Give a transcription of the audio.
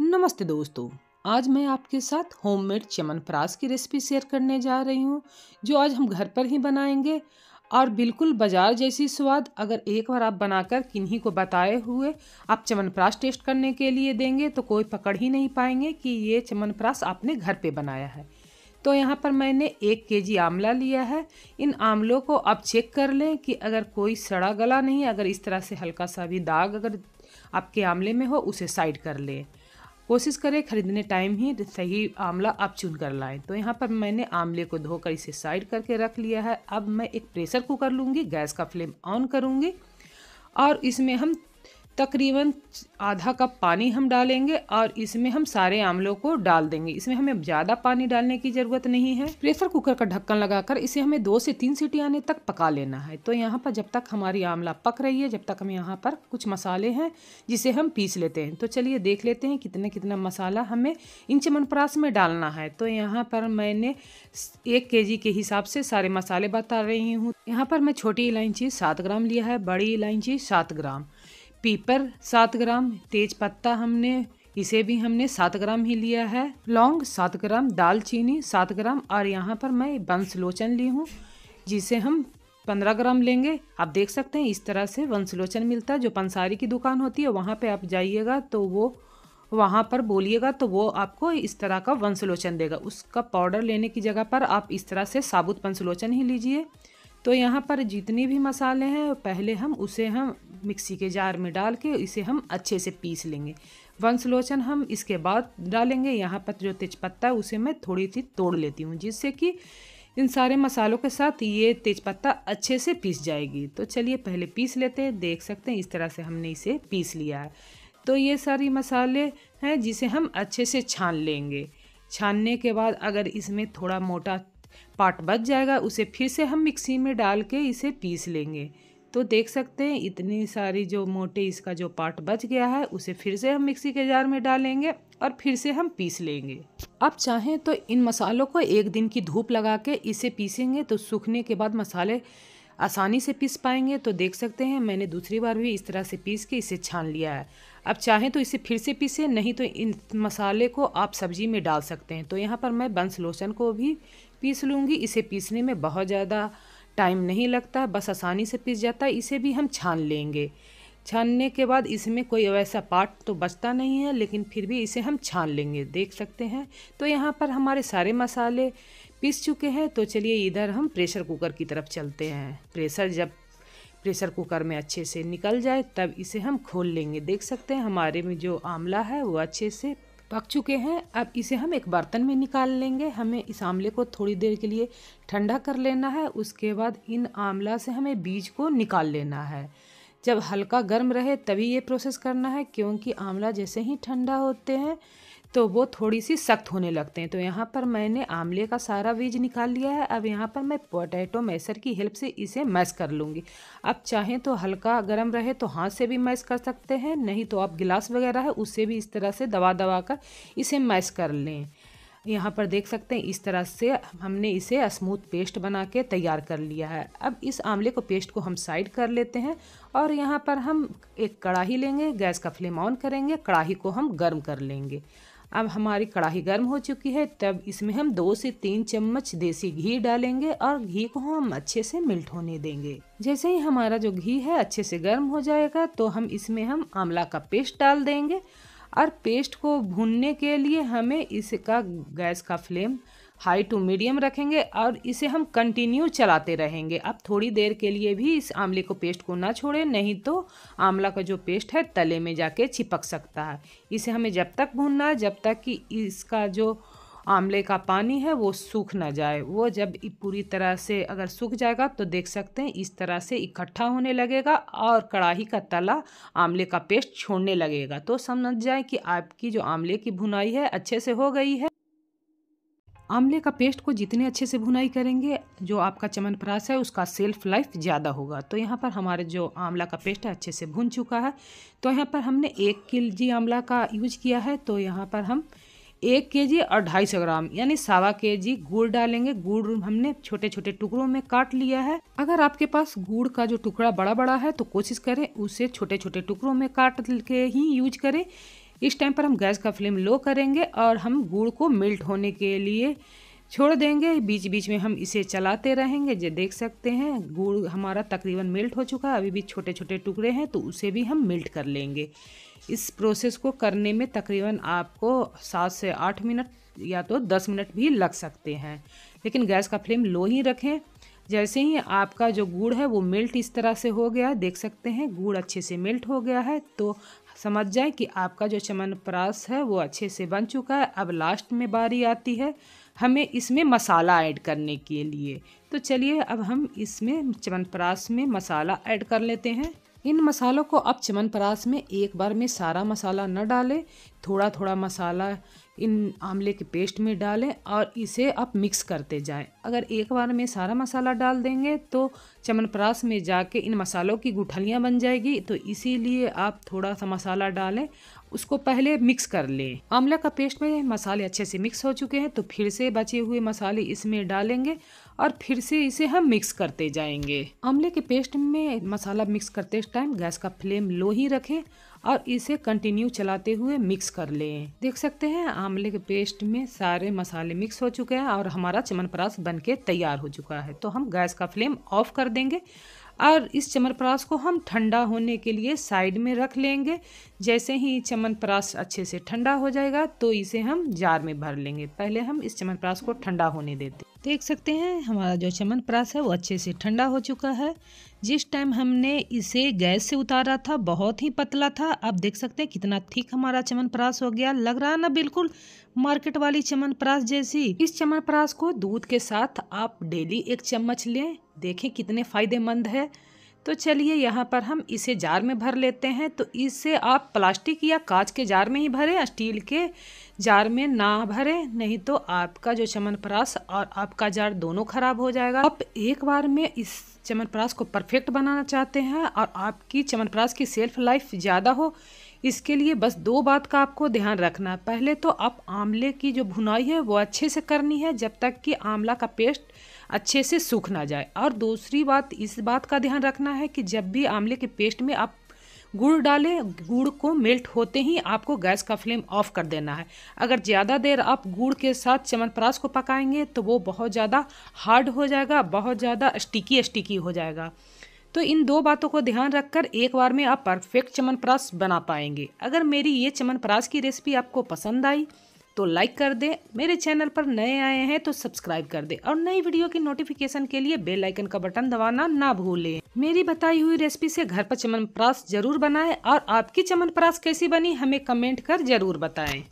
नमस्ते दोस्तों आज मैं आपके साथ होममेड फ्रास की रेसिपी शेयर करने जा रही हूँ जो आज हम घर पर ही बनाएंगे और बिल्कुल बाजार जैसी स्वाद अगर एक बार आप बनाकर किन्हीं को बताए हुए आप चमन प्रास टेस्ट करने के लिए देंगे तो कोई पकड़ ही नहीं पाएंगे कि ये चमन प्रास आपने घर पे बनाया है तो यहाँ पर मैंने एक के जी आमला लिया है इन आमलों को आप चेक कर लें कि अगर कोई सड़ा गला नहीं अगर इस तरह से हल्का सा भी दाग अगर आपके आमले में हो उसे साइड कर लें कोशिश करें खरीदने टाइम ही सही आंवला आप चुन कर लाएँ तो यहाँ पर मैंने आंवले को धोकर इसे साइड करके रख लिया है अब मैं एक प्रेशर कुकर लूँगी गैस का फ्लेम ऑन करूँगी और इसमें हम तकरीबन आधा कप पानी हम डालेंगे और इसमें हम सारे आमलों को डाल देंगे इसमें हमें ज़्यादा पानी डालने की ज़रूरत नहीं है प्रेशर कुकर का ढक्कन लगाकर इसे हमें दो से तीन सीटी आने तक पका लेना है तो यहाँ पर जब तक हमारी आमला पक रही है जब तक हम यहाँ पर कुछ मसाले हैं जिसे हम पीस लेते हैं तो चलिए देख लेते हैं कितना कितना मसाला हमें इन चमनप्रास में डालना है तो यहाँ पर मैंने एक के के हिसाब से सारे मसाले बता रही हूँ यहाँ पर मैं छोटी इलायची सात ग्राम लिया है बड़ी इलायची सात ग्राम पीपर सात ग्राम तेज पत्ता हमने इसे भी हमने सात ग्राम ही लिया है लौंग सात ग्राम दालचीनी सात ग्राम और यहाँ पर मैं बंसलोचन ली हूँ जिसे हम पंद्रह ग्राम लेंगे आप देख सकते हैं इस तरह से वंशलोचन मिलता है जो पंसारी की दुकान होती है वहाँ पे आप जाइएगा तो वो वहाँ पर बोलिएगा तो वो आपको इस तरह का वंशलोचन देगा उसका पाउडर लेने की जगह पर आप इस तरह से साबुत लोचन ही लीजिए तो यहाँ पर जितनी भी मसाले हैं पहले हम उसे हम मिक्सी के जार में डाल के इसे हम अच्छे से पीस लेंगे वंशलोचन हम इसके बाद डालेंगे यहाँ पर जो तेज़पत्ता है उसे मैं थोड़ी सी तोड़ लेती हूँ जिससे कि इन सारे मसालों के साथ ये तेज़पत्ता अच्छे से पीस जाएगी तो चलिए पहले पीस लेते हैं देख सकते हैं इस तरह से हमने इसे पीस लिया है तो ये सारी मसाले हैं जिसे हम अच्छे से छान लेंगे छानने के बाद अगर इसमें थोड़ा मोटा पार्ट बच जाएगा उसे फिर से हम मिक्सी में डाल के इसे पीस लेंगे तो देख सकते हैं इतनी सारी जो मोटे इसका जो पार्ट बच गया है उसे फिर से हम मिक्सी के जार में डालेंगे और फिर से हम पीस लेंगे अब चाहें तो इन मसालों को एक दिन की धूप लगा के इसे पीसेंगे तो सूखने के बाद मसाले आसानी से पीस पाएंगे तो देख सकते हैं मैंने दूसरी बार भी इस तरह से पीस के इसे छान लिया है अब चाहें तो इसे फिर से पीसे नहीं तो इन मसाले को आप सब्जी में डाल सकते हैं तो यहाँ पर मैं बंस लोशन को भी पीस लूँगी इसे पीसने में बहुत ज़्यादा टाइम नहीं लगता बस आसानी से पिस जाता है इसे भी हम छान लेंगे छानने के बाद इसमें कोई वैसा पार्ट तो बचता नहीं है लेकिन फिर भी इसे हम छान लेंगे देख सकते हैं तो यहाँ पर हमारे सारे मसाले पीस चुके हैं तो चलिए इधर हम प्रेशर कुकर की तरफ चलते हैं प्रेशर जब प्रेशर कुकर में अच्छे से निकल जाए तब इसे हम खोल लेंगे देख सकते हैं हमारे में जो आंवला है वो अच्छे से पक चुके हैं अब इसे हम एक बर्तन में निकाल लेंगे हमें इस आंवले को थोड़ी देर के लिए ठंडा कर लेना है उसके बाद इन आंवला से हमें बीज को निकाल लेना है जब हल्का गर्म रहे तभी ये प्रोसेस करना है क्योंकि आंवला जैसे ही ठंडा होते हैं तो वो थोड़ी सी सख्त होने लगते हैं तो यहाँ पर मैंने आमले का सारा बीज निकाल लिया है अब यहाँ पर मैं पोटैटो मैसर की हेल्प से इसे मैश कर लूँगी अब चाहें तो हल्का गर्म रहे तो हाथ से भी मैश कर सकते हैं नहीं तो आप गिलास वगैरह है उससे भी इस तरह से दबा दबा कर इसे मैश कर लें यहाँ पर देख सकते हैं इस तरह से हमने इसे स्मूथ पेस्ट बना के तैयार कर लिया है अब इस आंवले को पेस्ट को हम साइड कर लेते हैं और यहाँ पर हम एक कढ़ाही लेंगे गैस का फ्लेम ऑन करेंगे कढ़ाही को हम गर्म कर लेंगे अब हमारी कढ़ाही गर्म हो चुकी है तब इसमें हम दो से तीन चम्मच देसी घी डालेंगे और घी को हम अच्छे से मिल्ट होने देंगे जैसे ही हमारा जो घी है अच्छे से गर्म हो जाएगा तो हम इसमें हम आंवला का पेस्ट डाल देंगे और पेस्ट को भूनने के लिए हमें इसका गैस का फ्लेम हाई टू मीडियम रखेंगे और इसे हम कंटिन्यू चलाते रहेंगे अब थोड़ी देर के लिए भी इस आमले को पेस्ट को ना छोड़ें नहीं तो आंवला का जो पेस्ट है तले में जाके चिपक सकता है इसे हमें जब तक भूनना है जब तक कि इसका जो आमले का पानी है वो सूख ना जाए वो जब पूरी तरह से अगर सूख जाएगा तो देख सकते हैं इस तरह से इकट्ठा होने लगेगा और कढ़ाही का तला आमले का पेस्ट छोड़ने लगेगा तो समझ जाए कि आपकी जो आमले की भुनाई है अच्छे से हो गई है आमले का पेस्ट को जितने अच्छे से भुनाई करेंगे जो आपका चमनप्रास है उसका सेल्फ लाइफ ज़्यादा होगा तो यहाँ पर हमारे जो आंवला का पेस्ट है अच्छे से भुन चुका है तो यहाँ पर हमने एक किल जी आंवला का यूज किया है तो यहाँ पर हम एक के जी और ढाई सौ ग्राम यानी सवा के जी गुड़ डालेंगे गुड़ हमने छोटे छोटे टुकड़ों में काट लिया है अगर आपके पास गुड़ का जो टुकड़ा बड़ा बड़ा है तो कोशिश करें उसे छोटे छोटे टुकड़ों में काट के ही यूज करें इस टाइम पर हम गैस का फ्लेम लो करेंगे और हम गुड़ को मेल्ट होने के लिए छोड़ देंगे बीच बीच में हम इसे चलाते रहेंगे जो देख सकते हैं गुड़ हमारा तकरीबन मेल्ट हो चुका है अभी भी छोटे छोटे टुकड़े हैं तो उसे भी हम मेल्ट कर लेंगे इस प्रोसेस को करने में तकरीबन आपको सात से आठ मिनट या तो दस मिनट भी लग सकते हैं लेकिन गैस का फ्लेम लो ही रखें जैसे ही आपका जो गुड़ है वो मेल्ट इस तरह से हो गया देख सकते हैं गुड़ अच्छे से मेल्ट हो गया है तो समझ जाएं कि आपका जो चमनप्रास है वो अच्छे से बन चुका है अब लास्ट में बारी आती है हमें इसमें मसाला ऐड करने के लिए तो चलिए अब हम इसमें चमनप्रास में मसाला ऐड कर लेते हैं इन मसालों को अब परास में एक बार में सारा मसाला न डालें थोड़ा थोड़ा मसाला इन आमले के पेस्ट में डालें और इसे आप मिक्स करते जाएं अगर एक बार में सारा मसाला डाल देंगे तो परास में जाके इन मसालों की गुठलियाँ बन जाएगी तो इसीलिए आप थोड़ा सा मसाला डालें उसको पहले मिक्स कर लें आंवला का पेस्ट में मसाले अच्छे से मिक्स हो चुके हैं तो फिर से बचे हुए मसाले इसमें डालेंगे और फिर से इसे हम मिक्स करते जाएंगे आंवले के पेस्ट में मसाला मिक्स करते टाइम गैस का फ्लेम लो ही रखें और इसे कंटिन्यू चलाते हुए मिक्स कर लें देख सकते हैं आंवले के पेस्ट में सारे मसाले मिक्स हो चुके हैं और हमारा चमनप्राश बन के तैयार हो चुका है तो हम गैस का फ्लेम ऑफ कर देंगे और इस चमनप्राश को हम ठंडा होने के लिए साइड में रख लेंगे जैसे ही चमनप्राश अच्छे से ठंडा हो जाएगा तो इसे हम जार में भर लेंगे पहले हम इस चमनप्राश को ठंडा होने देते देख सकते हैं हमारा जो चमनप्राश है वो अच्छे से ठंडा हो चुका है जिस टाइम हमने इसे गैस से उतारा था बहुत ही पतला था आप देख सकते हैं कितना थिक हमारा चमनप्राश हो गया लग रहा ना बिल्कुल मार्केट वाली चमनप्राश जैसी इस चमनप्राश को दूध के साथ आप डेली एक चम्मच लें देखें कितने फायदेमंद है तो चलिए यहाँ पर हम इसे जार में भर लेते हैं तो इसे आप प्लास्टिक या कांच के जार में ही भरें स्टील के जार में ना भरें नहीं तो आपका जो चमनप्राश और आपका जार दोनों खराब हो जाएगा आप एक बार में इस चमनप्राश को परफेक्ट बनाना चाहते हैं और आपकी चमनप्राश की सेल्फ लाइफ ज़्यादा हो इसके लिए बस दो बात का आपको ध्यान रखना है पहले तो आप आंवले की जो भुनाई है वो अच्छे से करनी है जब तक कि आंवला का पेस्ट अच्छे से सूख ना जाए और दूसरी बात इस बात का ध्यान रखना है कि जब भी आंवले के पेस्ट में आप गुड़ डालें गुड़ को मेल्ट होते ही आपको गैस का फ्लेम ऑफ कर देना है अगर ज़्यादा देर आप गुड़ के साथ चमनप्राश को पकाएंगे तो वो बहुत ज़्यादा हार्ड हो जाएगा बहुत ज़्यादा स्टिकी स्टिकी हो जाएगा तो इन दो बातों को ध्यान रखकर एक बार में आप परफेक्ट चमनप्राश बना पाएंगे अगर मेरी ये चमनप्राश की रेसिपी आपको पसंद आई तो लाइक कर दें मेरे चैनल पर नए आए हैं तो सब्सक्राइब कर दें और नई वीडियो की नोटिफिकेशन के लिए बेल आइकन का बटन दबाना ना भूलें मेरी बताई हुई रेसिपी से घर पर चमनप्राश जरूर बनाएं और आपकी चमनप्राश कैसी बनी हमें कमेंट कर जरूर बताएं